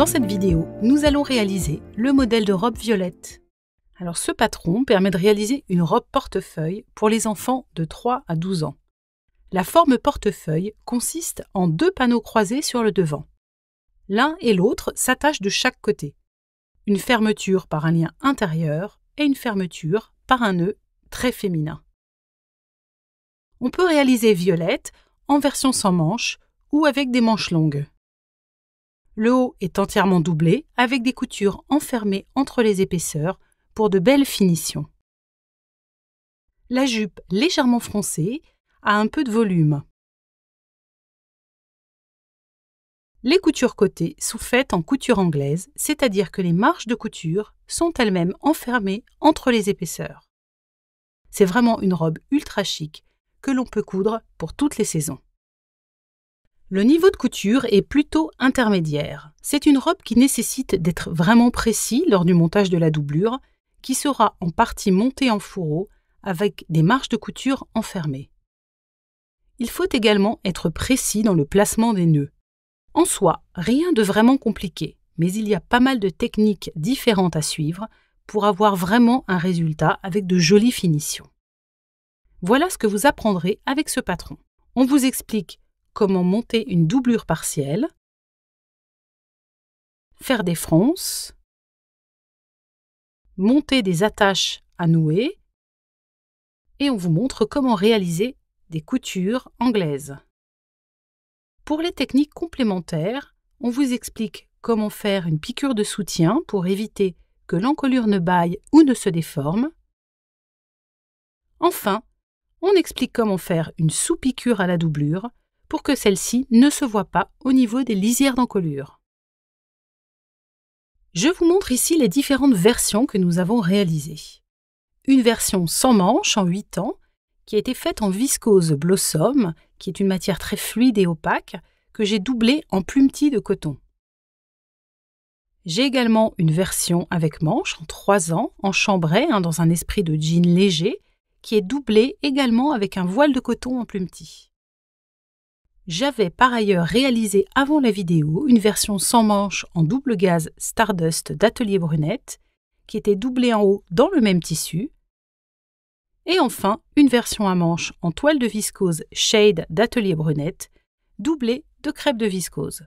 Dans cette vidéo, nous allons réaliser le modèle de robe violette. Alors ce patron permet de réaliser une robe portefeuille pour les enfants de 3 à 12 ans. La forme portefeuille consiste en deux panneaux croisés sur le devant. L'un et l'autre s'attachent de chaque côté. Une fermeture par un lien intérieur et une fermeture par un nœud très féminin. On peut réaliser Violette en version sans manches ou avec des manches longues. Le haut est entièrement doublé avec des coutures enfermées entre les épaisseurs pour de belles finitions. La jupe légèrement froncée a un peu de volume. Les coutures cotées sont faites en couture anglaise, c'est-à-dire que les marges de couture sont elles-mêmes enfermées entre les épaisseurs. C'est vraiment une robe ultra chic que l'on peut coudre pour toutes les saisons. Le niveau de couture est plutôt intermédiaire. C'est une robe qui nécessite d'être vraiment précis lors du montage de la doublure, qui sera en partie montée en fourreau avec des marges de couture enfermées. Il faut également être précis dans le placement des nœuds. En soi, rien de vraiment compliqué, mais il y a pas mal de techniques différentes à suivre pour avoir vraiment un résultat avec de jolies finitions. Voilà ce que vous apprendrez avec ce patron. On vous explique comment monter une doublure partielle, faire des fronces, monter des attaches à nouer et on vous montre comment réaliser des coutures anglaises. Pour les techniques complémentaires, on vous explique comment faire une piqûre de soutien pour éviter que l'encolure ne baille ou ne se déforme. Enfin, on explique comment faire une sous-piqûre à la doublure pour que celle-ci ne se voit pas au niveau des lisières d'encolure. Je vous montre ici les différentes versions que nous avons réalisées. Une version sans manches en 8 ans, qui a été faite en viscose blossom, qui est une matière très fluide et opaque, que j'ai doublée en plumetis de coton. J'ai également une version avec manches en 3 ans, en chambray, hein, dans un esprit de jean léger, qui est doublée également avec un voile de coton en plumetis. J'avais par ailleurs réalisé avant la vidéo une version sans manche en double gaz Stardust d'Atelier Brunette, qui était doublée en haut dans le même tissu, et enfin une version à manche en toile de viscose Shade d'Atelier Brunette, doublée de crêpe de viscose.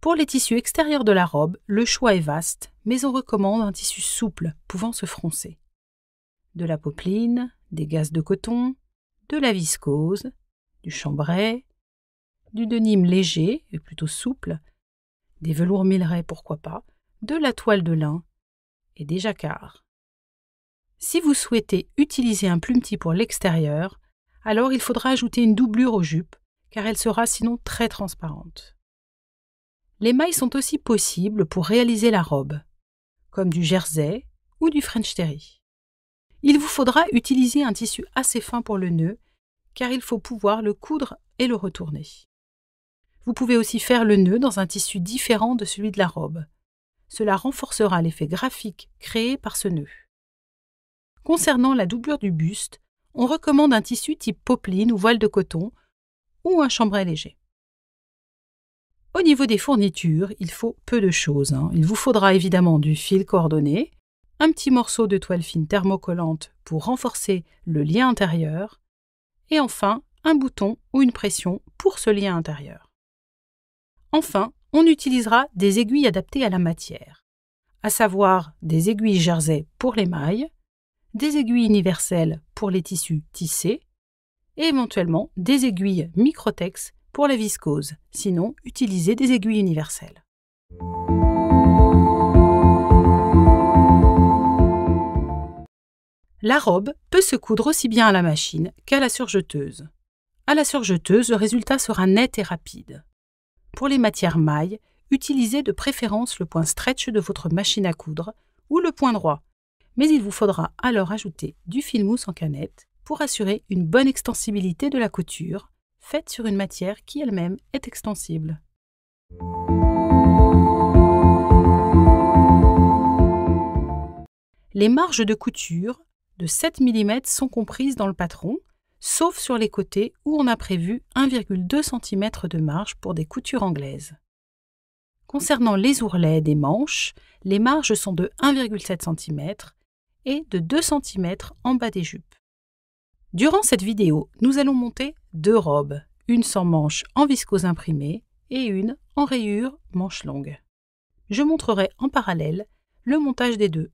Pour les tissus extérieurs de la robe, le choix est vaste, mais on recommande un tissu souple pouvant se froncer de la popeline, des gaz de coton, de la viscose, du chambray, du denim léger et plutôt souple, des velours millerais pourquoi pas, de la toile de lin et des jacquards. Si vous souhaitez utiliser un plumetis pour l'extérieur, alors il faudra ajouter une doublure aux jupes, car elle sera sinon très transparente. Les mailles sont aussi possibles pour réaliser la robe, comme du jersey ou du French terry. Il vous faudra utiliser un tissu assez fin pour le nœud, car il faut pouvoir le coudre et le retourner. Vous pouvez aussi faire le nœud dans un tissu différent de celui de la robe. Cela renforcera l'effet graphique créé par ce nœud. Concernant la doublure du buste, on recommande un tissu type popeline ou voile de coton, ou un chambray léger. Au niveau des fournitures, il faut peu de choses. Hein. Il vous faudra évidemment du fil coordonné, un petit morceau de toile fine thermocollante pour renforcer le lien intérieur, et enfin un bouton ou une pression pour ce lien intérieur. Enfin, on utilisera des aiguilles adaptées à la matière, à savoir des aiguilles jersey pour les mailles, des aiguilles universelles pour les tissus tissés, et éventuellement des aiguilles microtex pour la viscose, sinon utiliser des aiguilles universelles. La robe peut se coudre aussi bien à la machine qu'à la surjeteuse. À la surjeteuse, le résultat sera net et rapide. Pour les matières mailles, utilisez de préférence le point stretch de votre machine à coudre ou le point droit, mais il vous faudra alors ajouter du fil mousse en canette pour assurer une bonne extensibilité de la couture, faite sur une matière qui elle-même est extensible. Les marges de couture de 7 mm sont comprises dans le patron, sauf sur les côtés où on a prévu 1,2 cm de marge pour des coutures anglaises. Concernant les ourlets des manches, les marges sont de 1,7 cm et de 2 cm en bas des jupes. Durant cette vidéo, nous allons monter deux robes, une sans manches en viscose imprimée et une en rayure manche longue. Je montrerai en parallèle le montage des deux.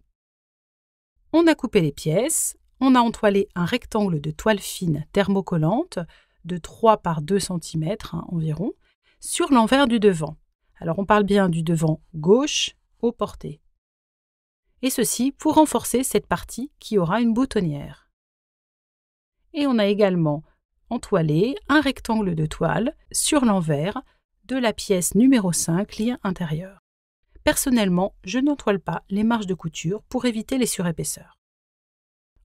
On a coupé les pièces, on a entoilé un rectangle de toile fine thermocollante de 3 par 2 cm hein, environ sur l'envers du devant. Alors on parle bien du devant gauche au porté. Et ceci pour renforcer cette partie qui aura une boutonnière. Et on a également entoilé un rectangle de toile sur l'envers de la pièce numéro 5 lien intérieur. Personnellement, je n'entoile pas les marges de couture pour éviter les surépaisseurs.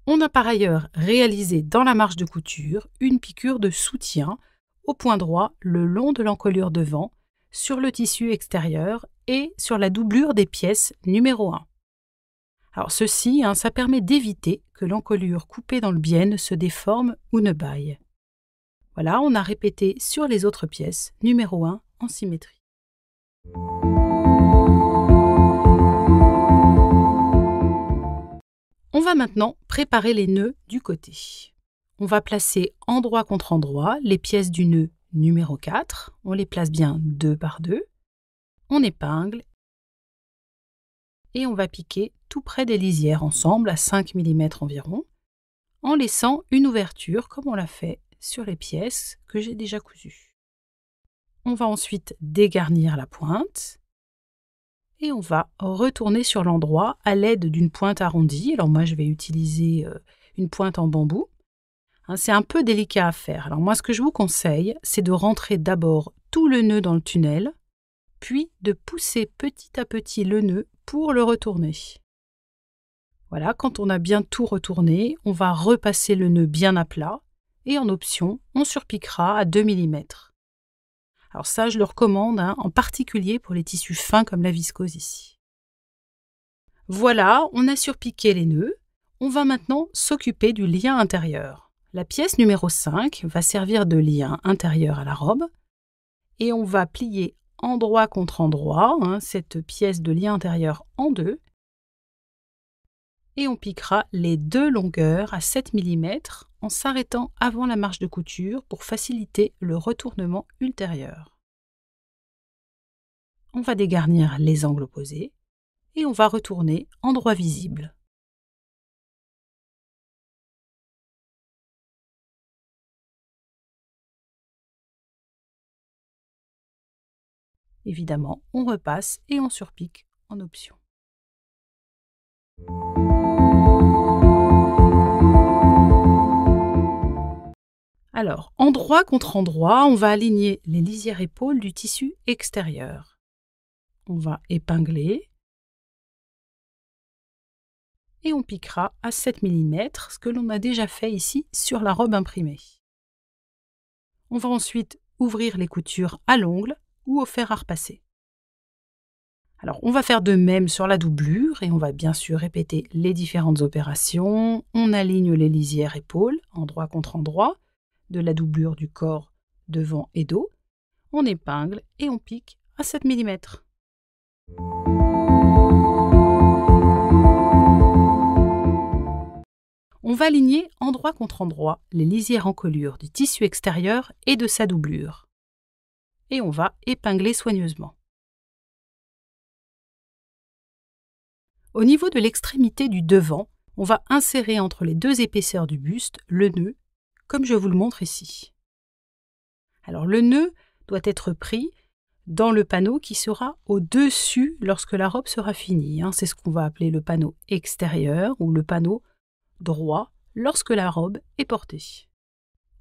On a par ailleurs réalisé dans la marge de couture une piqûre de soutien au point droit le long de l'encolure devant, sur le tissu extérieur et sur la doublure des pièces numéro 1. Alors ceci, hein, ça permet d'éviter que l'encolure coupée dans le bien ne se déforme ou ne baille. Voilà, on a répété sur les autres pièces numéro 1 en symétrie. On va maintenant préparer les nœuds du côté. On va placer endroit contre endroit les pièces du nœud numéro 4. On les place bien deux par deux. On épingle et on va piquer tout près des lisières ensemble à 5 mm environ, en laissant une ouverture comme on l'a fait sur les pièces que j'ai déjà cousues. On va ensuite dégarnir la pointe et on va retourner sur l'endroit à l'aide d'une pointe arrondie. Alors moi, je vais utiliser euh, une pointe en bambou. Hein, c'est un peu délicat à faire. Alors moi, ce que je vous conseille, c'est de rentrer d'abord tout le nœud dans le tunnel, puis de pousser petit à petit le nœud pour le retourner. Voilà, quand on a bien tout retourné, on va repasser le nœud bien à plat et en option, on surpiquera à 2 mm. Alors ça, je le recommande, hein, en particulier pour les tissus fins comme la viscose ici. Voilà, on a surpiqué les nœuds. On va maintenant s'occuper du lien intérieur. La pièce numéro 5 va servir de lien intérieur à la robe et on va plier endroit contre endroit hein, cette pièce de lien intérieur en deux et on piquera les deux longueurs à 7 mm en s'arrêtant avant la marche de couture pour faciliter le retournement ultérieur. On va dégarnir les angles opposés et on va retourner endroit visible. Évidemment, on repasse et on surpique en option. Alors, endroit contre endroit, on va aligner les lisières épaules du tissu extérieur. On va épingler et on piquera à 7 mm, ce que l'on a déjà fait ici sur la robe imprimée. On va ensuite ouvrir les coutures à l'ongle ou au fer à repasser. Alors on va faire de même sur la doublure et on va bien sûr répéter les différentes opérations. On aligne les lisières épaules, endroit contre endroit, de la doublure du corps devant et dos, on épingle et on pique à 7 mm. On va aligner endroit contre endroit les lisières en colure du tissu extérieur et de sa doublure. Et on va épingler soigneusement. Au niveau de l'extrémité du devant, on va insérer entre les deux épaisseurs du buste le nœud comme je vous le montre ici. Alors le nœud doit être pris dans le panneau qui sera au-dessus lorsque la robe sera finie. Hein. C'est ce qu'on va appeler le panneau extérieur ou le panneau droit lorsque la robe est portée.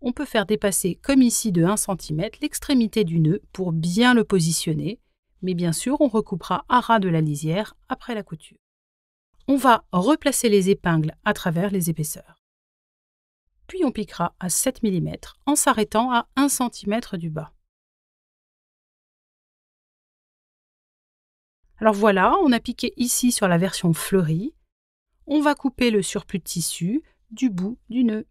On peut faire dépasser, comme ici de 1 cm, l'extrémité du nœud pour bien le positionner, mais bien sûr on recoupera à ras de la lisière après la couture. On va replacer les épingles à travers les épaisseurs puis on piquera à 7 mm en s'arrêtant à 1 cm du bas. Alors voilà, on a piqué ici sur la version fleurie. On va couper le surplus de tissu du bout du nœud.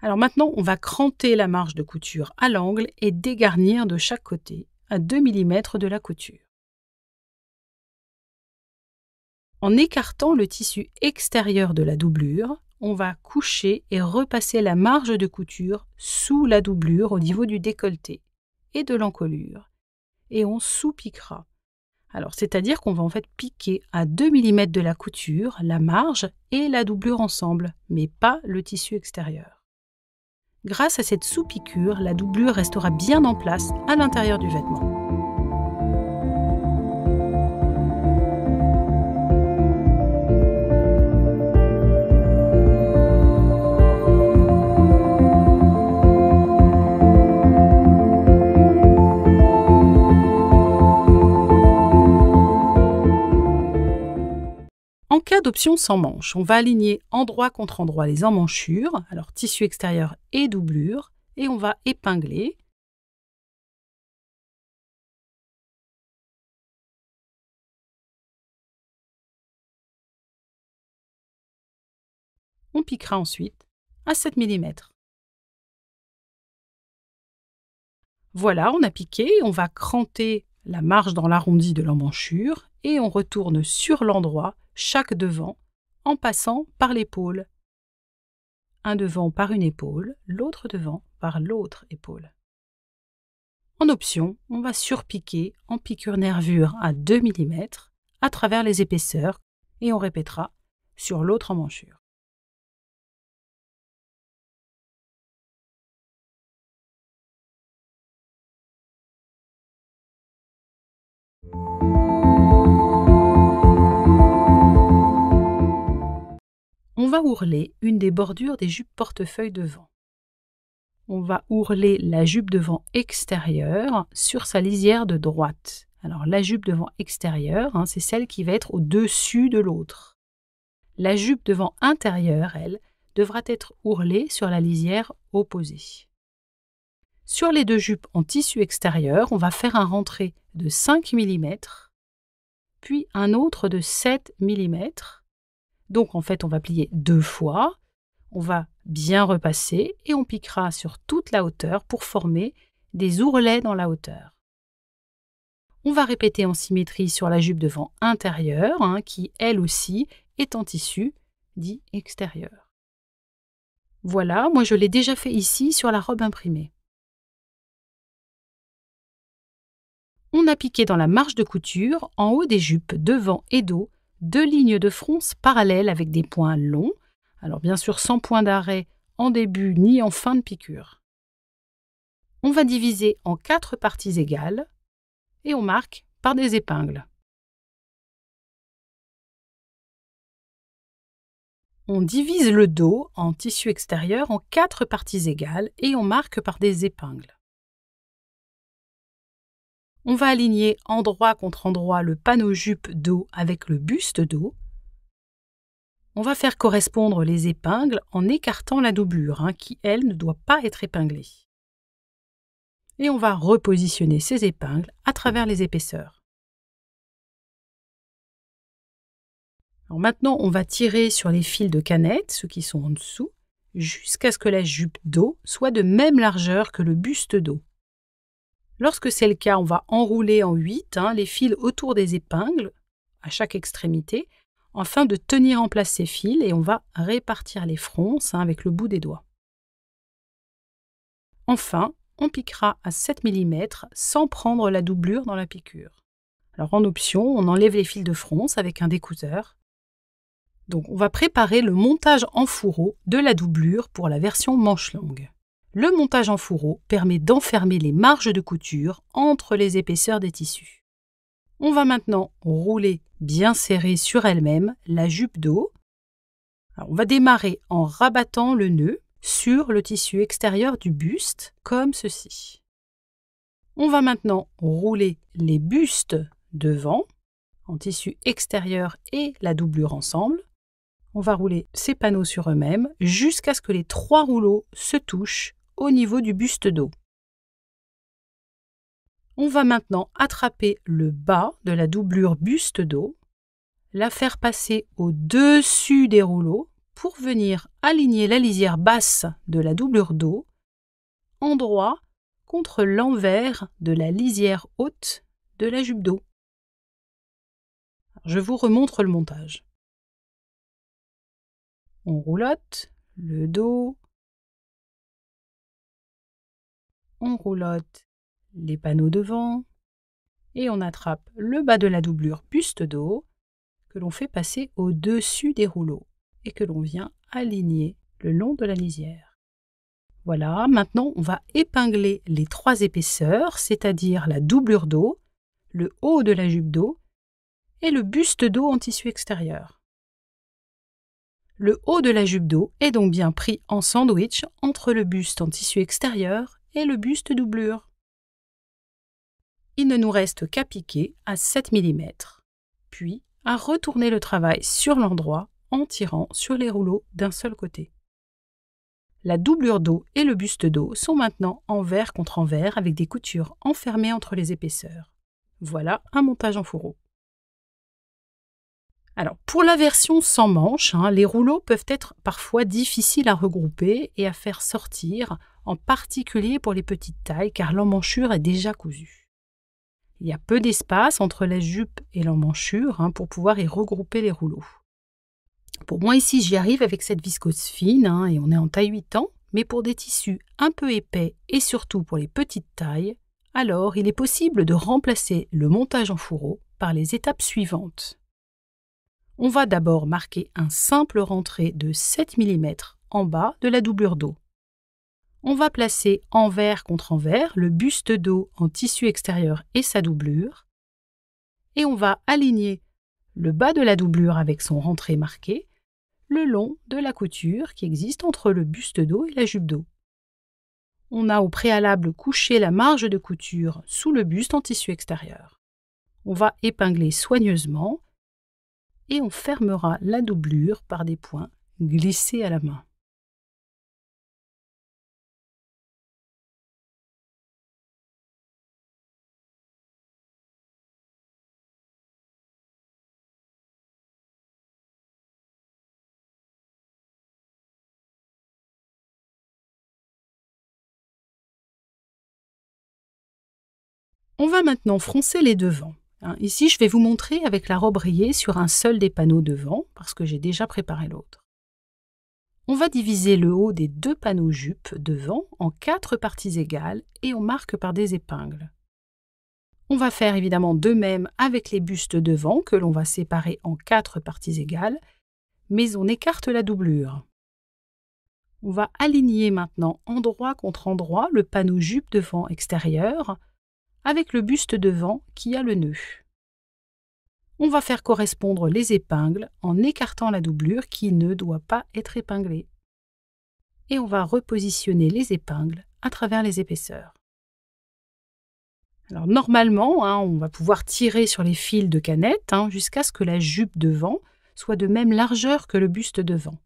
Alors maintenant, on va cranter la marge de couture à l'angle et dégarnir de chaque côté à 2 mm de la couture. En écartant le tissu extérieur de la doublure, on va coucher et repasser la marge de couture sous la doublure au niveau du décolleté et de l'encolure. Et on sous Alors, c'est-à-dire qu'on va en fait piquer à 2 mm de la couture, la marge et la doublure ensemble, mais pas le tissu extérieur. Grâce à cette sous-piqûre, la doublure restera bien en place à l'intérieur du vêtement. En cas d'option sans manche, on va aligner endroit contre endroit les emmanchures, alors tissu extérieur et doublure, et on va épingler. On piquera ensuite à 7 mm. Voilà, on a piqué, on va cranter la marge dans l'arrondi de l'emmanchure et on retourne sur l'endroit chaque devant, en passant par l'épaule. Un devant par une épaule, l'autre devant par l'autre épaule. En option, on va surpiquer en piqûre nervure à 2 mm à travers les épaisseurs et on répétera sur l'autre emmanchure. On va ourler une des bordures des jupes portefeuille devant. On va ourler la jupe devant extérieure sur sa lisière de droite. Alors la jupe devant extérieure, hein, c'est celle qui va être au-dessus de l'autre. La jupe devant intérieure, elle, devra être ourlée sur la lisière opposée. Sur les deux jupes en tissu extérieur, on va faire un rentré de 5 mm, puis un autre de 7 mm, donc en fait, on va plier deux fois, on va bien repasser et on piquera sur toute la hauteur pour former des ourlets dans la hauteur. On va répéter en symétrie sur la jupe devant intérieure, hein, qui elle aussi est en tissu, dit extérieur. Voilà, moi je l'ai déjà fait ici sur la robe imprimée. On a piqué dans la marge de couture, en haut des jupes devant et dos, deux lignes de fronce parallèles avec des points longs, alors bien sûr sans point d'arrêt en début ni en fin de piqûre. On va diviser en quatre parties égales et on marque par des épingles. On divise le dos en tissu extérieur en quatre parties égales et on marque par des épingles on va aligner endroit contre endroit le panneau jupe d'eau avec le buste d'eau. On va faire correspondre les épingles en écartant la doublure, hein, qui, elle, ne doit pas être épinglée. Et on va repositionner ces épingles à travers les épaisseurs. maintenant, on va tirer sur les fils de canette, ceux qui sont en dessous, jusqu'à ce que la jupe d'eau soit de même largeur que le buste d'eau. Lorsque c'est le cas, on va enrouler en 8 hein, les fils autour des épingles, à chaque extrémité, afin de tenir en place ces fils et on va répartir les fronces hein, avec le bout des doigts. Enfin, on piquera à 7 mm sans prendre la doublure dans la piqûre. Alors en option, on enlève les fils de fronces avec un découseur. Donc on va préparer le montage en fourreau de la doublure pour la version manche longue le montage en fourreau permet d'enfermer les marges de couture entre les épaisseurs des tissus. On va maintenant rouler bien serré sur elle-même la jupe d'eau. On va démarrer en rabattant le nœud sur le tissu extérieur du buste, comme ceci. On va maintenant rouler les bustes devant, en tissu extérieur et la doublure ensemble. On va rouler ces panneaux sur eux-mêmes jusqu'à ce que les trois rouleaux se touchent niveau du buste d'eau. On va maintenant attraper le bas de la doublure buste d'eau, la faire passer au-dessus des rouleaux pour venir aligner la lisière basse de la doublure d'eau, droit contre l'envers de la lisière haute de la jupe d'eau. Je vous remontre le montage. On roulotte le dos, on roulotte les panneaux devant et on attrape le bas de la doublure buste d'eau que l'on fait passer au-dessus des rouleaux et que l'on vient aligner le long de la lisière. Voilà, maintenant on va épingler les trois épaisseurs, c'est-à-dire la doublure d'eau, le haut de la jupe d'eau et le buste d'eau en tissu extérieur. Le haut de la jupe d'eau est donc bien pris en sandwich entre le buste en tissu extérieur et le buste doublure. Il ne nous reste qu'à piquer à 7 mm, puis à retourner le travail sur l'endroit en tirant sur les rouleaux d'un seul côté. La doublure d'eau et le buste d'eau sont maintenant envers contre envers avec des coutures enfermées entre les épaisseurs. Voilà un montage en fourreau. Alors, pour la version sans manche, hein, les rouleaux peuvent être parfois difficiles à regrouper et à faire sortir en particulier pour les petites tailles car l'emmanchure est déjà cousue. Il y a peu d'espace entre la jupe et l'emmanchure hein, pour pouvoir y regrouper les rouleaux. Pour moi ici j'y arrive avec cette viscose fine hein, et on est en taille 8 ans, mais pour des tissus un peu épais et surtout pour les petites tailles, alors il est possible de remplacer le montage en fourreau par les étapes suivantes. On va d'abord marquer un simple rentré de 7 mm en bas de la doublure d'eau on va placer envers contre envers le buste d'eau en tissu extérieur et sa doublure, et on va aligner le bas de la doublure avec son rentrée marqué le long de la couture qui existe entre le buste d'eau et la jupe d'eau. On a au préalable couché la marge de couture sous le buste en tissu extérieur. On va épingler soigneusement et on fermera la doublure par des points glissés à la main. On va maintenant froncer les devants. Hein, ici, je vais vous montrer avec la robe rayée sur un seul des panneaux devant, parce que j'ai déjà préparé l'autre. On va diviser le haut des deux panneaux jupe devant en quatre parties égales et on marque par des épingles. On va faire évidemment de même avec les bustes devant que l'on va séparer en quatre parties égales, mais on écarte la doublure. On va aligner maintenant endroit contre endroit le panneau jupe devant extérieur avec le buste devant qui a le nœud. On va faire correspondre les épingles en écartant la doublure qui ne doit pas être épinglée. Et on va repositionner les épingles à travers les épaisseurs. Alors normalement, hein, on va pouvoir tirer sur les fils de canette hein, jusqu'à ce que la jupe devant soit de même largeur que le buste devant.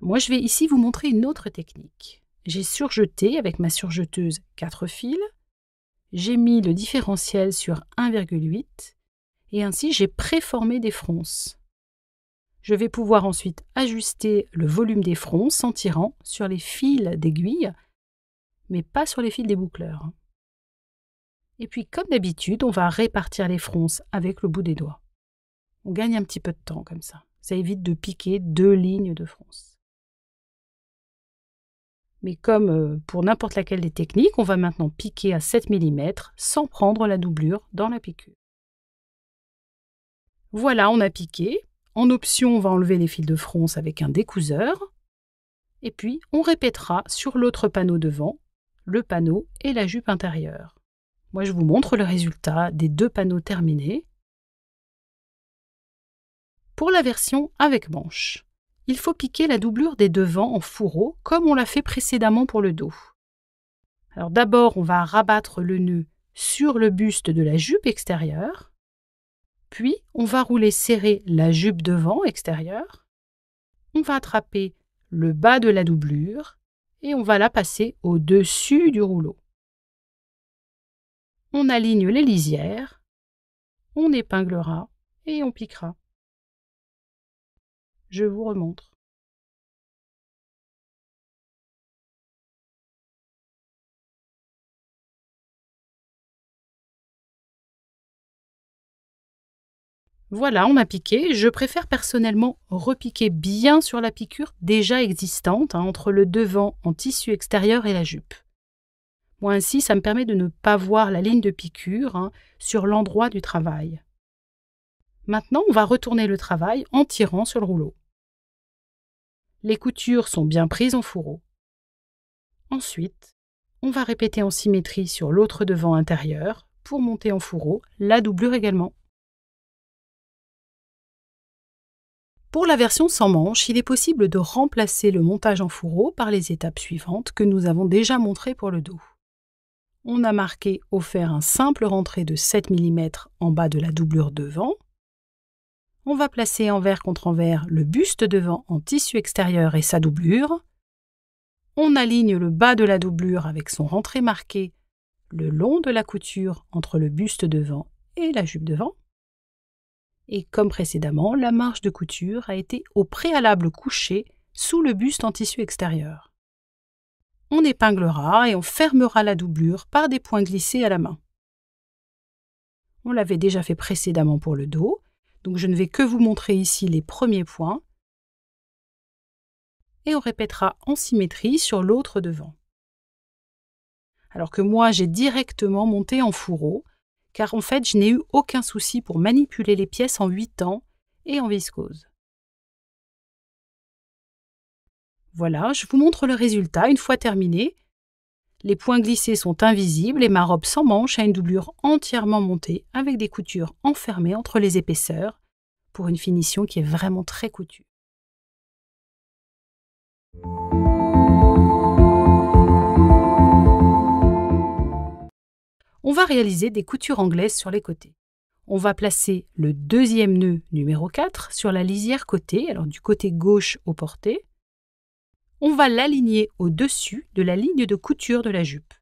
Moi, je vais ici vous montrer une autre technique. J'ai surjeté avec ma surjeteuse 4 fils j'ai mis le différentiel sur 1,8 et ainsi j'ai préformé des fronces. Je vais pouvoir ensuite ajuster le volume des fronces en tirant sur les fils d'aiguille, mais pas sur les fils des boucleurs. Et puis comme d'habitude, on va répartir les fronces avec le bout des doigts. On gagne un petit peu de temps comme ça. Ça évite de piquer deux lignes de fronces. Mais comme euh, pour n'importe laquelle des techniques, on va maintenant piquer à 7 mm sans prendre la doublure dans la piqûre. Voilà, on a piqué. En option, on va enlever les fils de fronce avec un découseur. Et puis, on répétera sur l'autre panneau devant, le panneau et la jupe intérieure. Moi, je vous montre le résultat des deux panneaux terminés. Pour la version avec manche il faut piquer la doublure des devants en fourreau comme on l'a fait précédemment pour le dos. Alors d'abord, on va rabattre le nœud sur le buste de la jupe extérieure, puis on va rouler serré la jupe devant extérieure, on va attraper le bas de la doublure et on va la passer au-dessus du rouleau. On aligne les lisières, on épinglera et on piquera je vous remontre. Voilà, on m'a piqué. Je préfère personnellement repiquer bien sur la piqûre déjà existante, hein, entre le devant en tissu extérieur et la jupe. Moi ainsi, ça me permet de ne pas voir la ligne de piqûre hein, sur l'endroit du travail. Maintenant, on va retourner le travail en tirant sur le rouleau les coutures sont bien prises en fourreau. Ensuite, on va répéter en symétrie sur l'autre devant intérieur pour monter en fourreau la doublure également. Pour la version sans manche, il est possible de remplacer le montage en fourreau par les étapes suivantes que nous avons déjà montrées pour le dos. On a marqué au fer un simple rentré de 7 mm en bas de la doublure devant, on va placer envers contre envers le buste devant en tissu extérieur et sa doublure. On aligne le bas de la doublure avec son rentrée marquée le long de la couture entre le buste devant et la jupe devant. Et comme précédemment, la marge de couture a été au préalable couchée sous le buste en tissu extérieur. On épinglera et on fermera la doublure par des points glissés à la main. On l'avait déjà fait précédemment pour le dos, donc je ne vais que vous montrer ici les premiers points. Et on répétera en symétrie sur l'autre devant. Alors que moi, j'ai directement monté en fourreau, car en fait, je n'ai eu aucun souci pour manipuler les pièces en 8 ans et en viscose. Voilà, je vous montre le résultat une fois terminé, les points glissés sont invisibles et ma robe sans manche a une doublure entièrement montée avec des coutures enfermées entre les épaisseurs pour une finition qui est vraiment très coutue. On va réaliser des coutures anglaises sur les côtés. On va placer le deuxième nœud numéro 4 sur la lisière côté, alors du côté gauche au porté, on va l'aligner au-dessus de la ligne de couture de la jupe.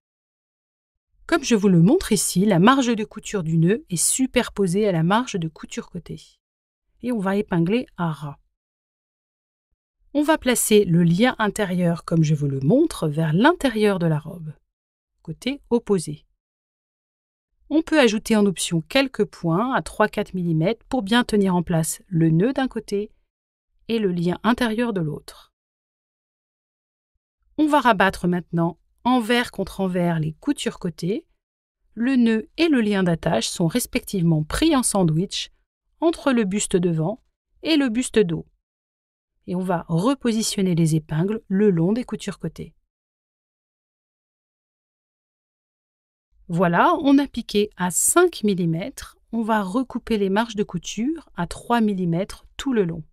Comme je vous le montre ici, la marge de couture du nœud est superposée à la marge de couture côté. Et on va épingler à ras. On va placer le lien intérieur, comme je vous le montre, vers l'intérieur de la robe, côté opposé. On peut ajouter en option quelques points à 3-4 mm pour bien tenir en place le nœud d'un côté et le lien intérieur de l'autre. On va rabattre maintenant envers contre envers les coutures côté. Le nœud et le lien d'attache sont respectivement pris en sandwich entre le buste devant et le buste dos. Et on va repositionner les épingles le long des coutures côté. Voilà, on a piqué à 5 mm. On va recouper les marges de couture à 3 mm tout le long.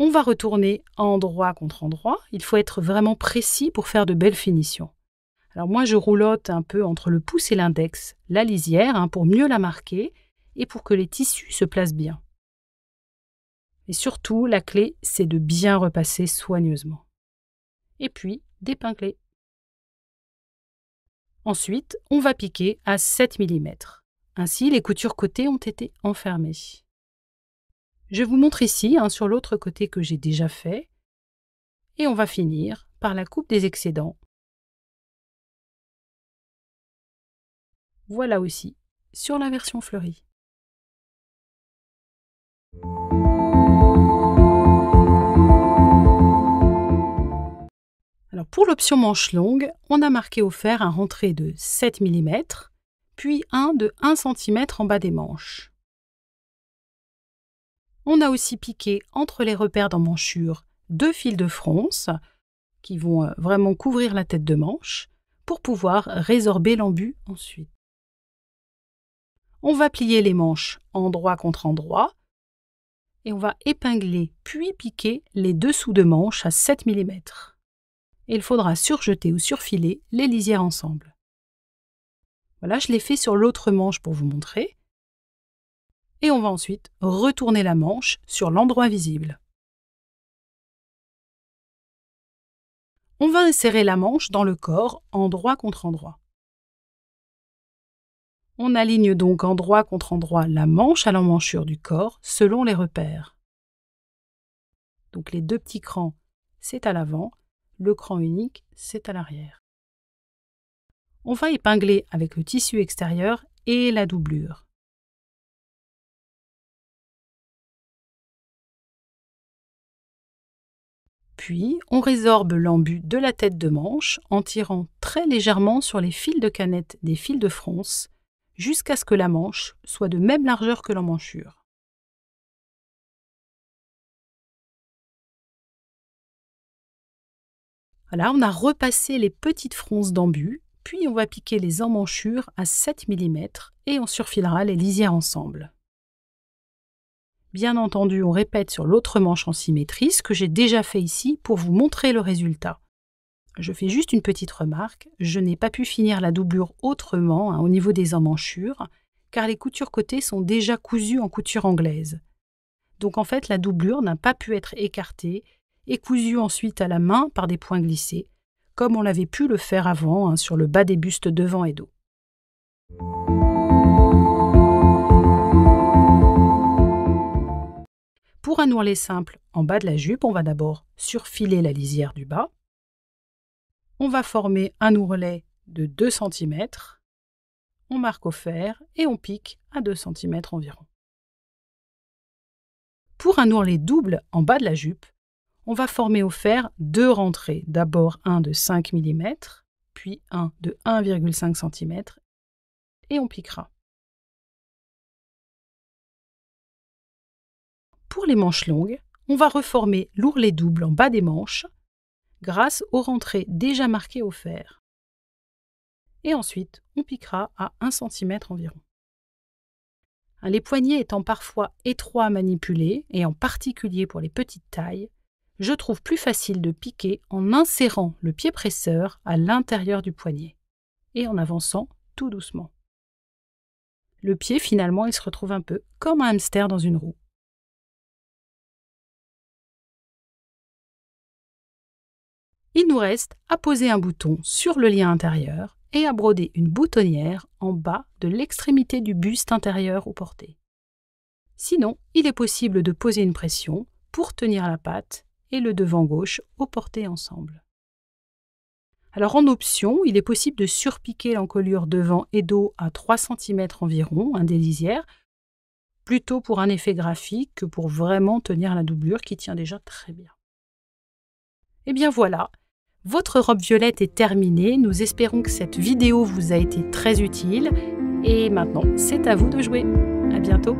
on va retourner endroit contre endroit. Il faut être vraiment précis pour faire de belles finitions. Alors moi, je roulotte un peu entre le pouce et l'index, la lisière, hein, pour mieux la marquer et pour que les tissus se placent bien. Et surtout, la clé, c'est de bien repasser soigneusement. Et puis, d'épingler. Ensuite, on va piquer à 7 mm. Ainsi, les coutures cotées ont été enfermées. Je vous montre ici un hein, sur l'autre côté que j'ai déjà fait. Et on va finir par la coupe des excédents. Voilà aussi sur la version fleurie. Alors pour l'option manche longue, on a marqué au fer un rentré de 7 mm, puis un de 1 cm en bas des manches. On a aussi piqué entre les repères d'emmanchure deux fils de fronce qui vont euh, vraiment couvrir la tête de manche pour pouvoir résorber l'embu ensuite. On va plier les manches endroit contre endroit et on va épingler puis piquer les dessous de manche à 7 mm. il faudra surjeter ou surfiler les lisières ensemble. Voilà, je l'ai fait sur l'autre manche pour vous montrer et on va ensuite retourner la manche sur l'endroit visible. On va insérer la manche dans le corps endroit contre endroit. On aligne donc endroit contre endroit la manche à l'emmanchure du corps selon les repères. Donc les deux petits crans, c'est à l'avant, le cran unique, c'est à l'arrière. On va épingler avec le tissu extérieur et la doublure. Puis, on résorbe l'embu de la tête de manche en tirant très légèrement sur les fils de canette des fils de fronce jusqu'à ce que la manche soit de même largeur que l'emmanchure. Voilà, on a repassé les petites fronces d'embu, puis on va piquer les emmanchures à 7 mm et on surfilera les lisières ensemble. Bien entendu, on répète sur l'autre manche en symétrie ce que j'ai déjà fait ici pour vous montrer le résultat. Je fais juste une petite remarque, je n'ai pas pu finir la doublure autrement hein, au niveau des emmanchures, car les coutures côtés sont déjà cousues en couture anglaise. Donc en fait, la doublure n'a pas pu être écartée et cousue ensuite à la main par des points glissés, comme on l'avait pu le faire avant hein, sur le bas des bustes devant et dos. Pour un ourlet simple, en bas de la jupe, on va d'abord surfiler la lisière du bas. On va former un ourlet de 2 cm. On marque au fer et on pique à 2 cm environ. Pour un ourlet double en bas de la jupe, on va former au fer deux rentrées, d'abord un de 5 mm, puis un de 1,5 cm, et on piquera. Pour les manches longues, on va reformer l'ourlet double en bas des manches grâce aux rentrées déjà marquées au fer. Et ensuite, on piquera à 1 cm environ. Hein, les poignets étant parfois étroits à manipuler, et en particulier pour les petites tailles, je trouve plus facile de piquer en insérant le pied presseur à l'intérieur du poignet et en avançant tout doucement. Le pied, finalement, il se retrouve un peu comme un hamster dans une roue. Il nous reste à poser un bouton sur le lien intérieur et à broder une boutonnière en bas de l'extrémité du buste intérieur au porté. Sinon, il est possible de poser une pression pour tenir la patte et le devant gauche au porté ensemble. Alors en option, il est possible de surpiquer l'encolure devant et dos à 3 cm environ, un des lisières, plutôt pour un effet graphique que pour vraiment tenir la doublure qui tient déjà très bien. Et eh bien voilà, votre robe violette est terminée, nous espérons que cette vidéo vous a été très utile et maintenant c'est à vous de jouer. À bientôt